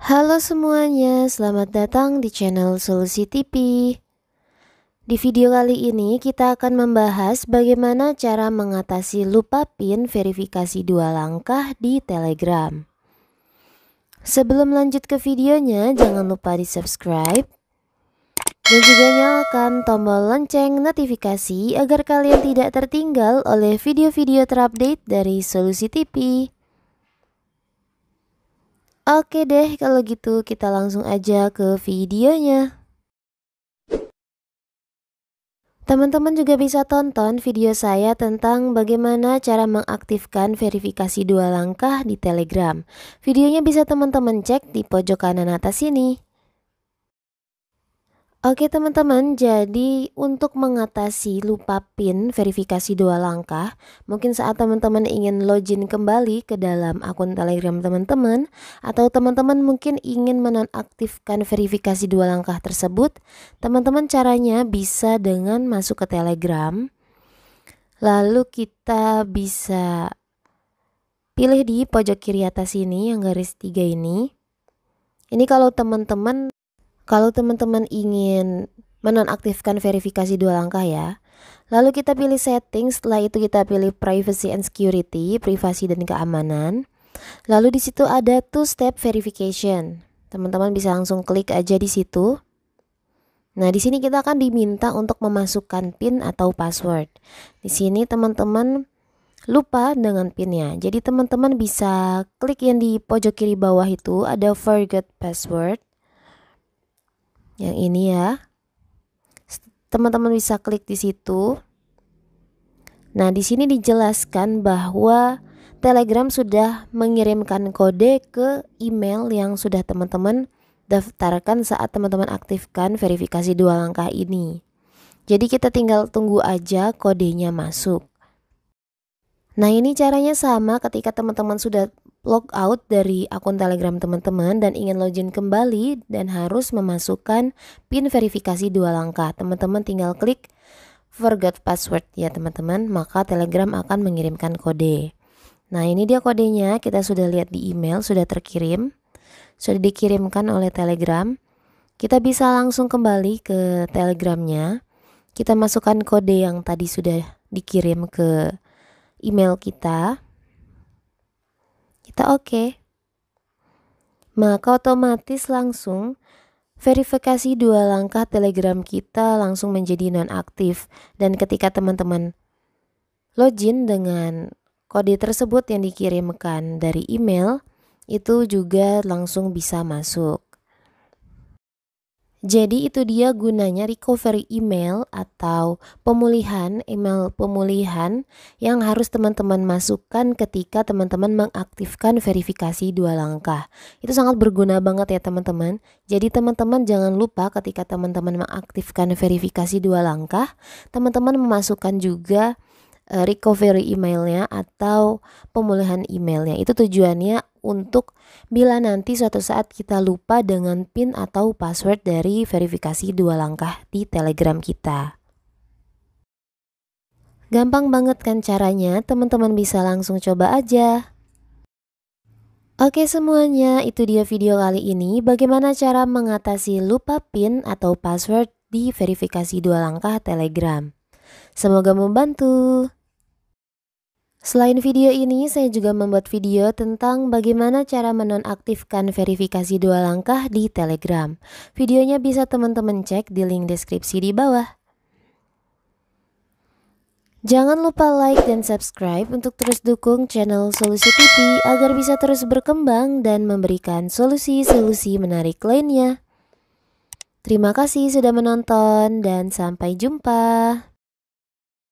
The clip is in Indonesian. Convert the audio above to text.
Halo semuanya, selamat datang di channel Solusi TV. Di video kali ini kita akan membahas bagaimana cara mengatasi lupa PIN verifikasi dua langkah di Telegram. Sebelum lanjut ke videonya, jangan lupa di subscribe dan juga nyalakan tombol lonceng notifikasi agar kalian tidak tertinggal oleh video-video terupdate dari Solusi TV. Oke deh, kalau gitu kita langsung aja ke videonya. Teman-teman juga bisa tonton video saya tentang bagaimana cara mengaktifkan verifikasi dua langkah di Telegram. Videonya bisa teman-teman cek di pojok kanan atas sini. Oke teman-teman, jadi untuk mengatasi lupa PIN verifikasi dua langkah, mungkin saat teman-teman ingin login kembali ke dalam akun Telegram teman-teman, atau teman-teman mungkin ingin menonaktifkan verifikasi dua langkah tersebut, teman-teman caranya bisa dengan masuk ke Telegram, lalu kita bisa pilih di pojok kiri atas ini yang garis tiga ini. Ini kalau teman-teman kalau teman-teman ingin menonaktifkan verifikasi dua langkah ya. Lalu kita pilih settings. setelah itu kita pilih privacy and security, privasi dan keamanan. Lalu di situ ada two step verification. Teman-teman bisa langsung klik aja di situ. Nah, di sini kita akan diminta untuk memasukkan PIN atau password. Di sini teman-teman lupa dengan PIN-nya. Jadi teman-teman bisa klik yang di pojok kiri bawah itu ada forget password yang ini ya teman-teman bisa klik di situ nah di sini dijelaskan bahwa Telegram sudah mengirimkan kode ke email yang sudah teman-teman daftarkan saat teman-teman aktifkan verifikasi dua langkah ini. Jadi kita tinggal tunggu aja kodenya masuk. Nah, ini caranya sama ketika teman-teman sudah log out dari akun Telegram teman-teman dan ingin login kembali dan harus memasukkan PIN verifikasi dua langkah. Teman-teman tinggal klik Forget password ya teman-teman, maka Telegram akan mengirimkan kode. Nah, ini dia kodenya. Kita sudah lihat di email, sudah terkirim. Sudah dikirimkan oleh Telegram. Kita bisa langsung kembali ke Telegramnya. Kita masukkan kode yang tadi sudah dikirim ke email kita kita oke. Maka otomatis langsung verifikasi dua langkah Telegram kita langsung menjadi nonaktif dan ketika teman-teman login dengan kode tersebut yang dikirimkan dari email itu juga langsung bisa masuk. Jadi itu dia gunanya recovery email atau pemulihan email pemulihan yang harus teman-teman masukkan ketika teman-teman mengaktifkan verifikasi dua langkah. Itu sangat berguna banget ya teman-teman. Jadi teman-teman jangan lupa ketika teman-teman mengaktifkan verifikasi dua langkah, teman-teman memasukkan juga Eh, recovery emailnya atau pemulihan emailnya. Itu tujuannya untuk bila nanti suatu saat kita lupa dengan PIN atau password dari verifikasi dua langkah di Telegram kita. Gampang banget kan caranya, teman-teman bisa langsung coba aja. Oke semuanya, itu dia video kali ini bagaimana cara mengatasi lupa PIN atau password di verifikasi dua langkah Telegram. Semoga membantu. Selain video ini, saya juga membuat video tentang bagaimana cara menonaktifkan verifikasi dua langkah di Telegram. Videonya bisa teman-teman cek di link deskripsi di bawah. Jangan lupa like dan subscribe untuk terus dukung channel Solusi TV agar bisa terus berkembang dan memberikan solusi-solusi menarik lainnya. Terima kasih sudah menonton dan sampai jumpa.